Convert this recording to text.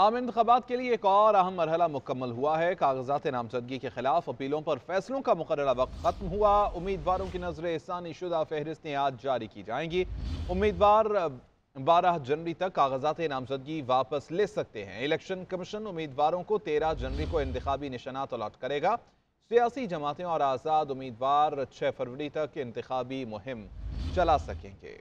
आम इंतबात के लिए एक और अहम मरहला मुकम्मल हुआ है कागजात नामजदगी के खिलाफ अपीलों पर फैसलों का मुकर वक्त खत्म हुआ उम्मीदवारों की नजर सानी शुदा फहरिस्तें आज जारी की जाएंगी उम्मीदवार बारह जनवरी तक कागजात नामजदगी वापस ले सकते हैं इलेक्शन कमीशन उम्मीदवारों को तेरह जनवरी को इंतबी निशानात अलाट करेगा सियासी जमातें और आज़ाद उम्मीदवार छः फरवरी तक इंतबी मुहिम चला सकेंगे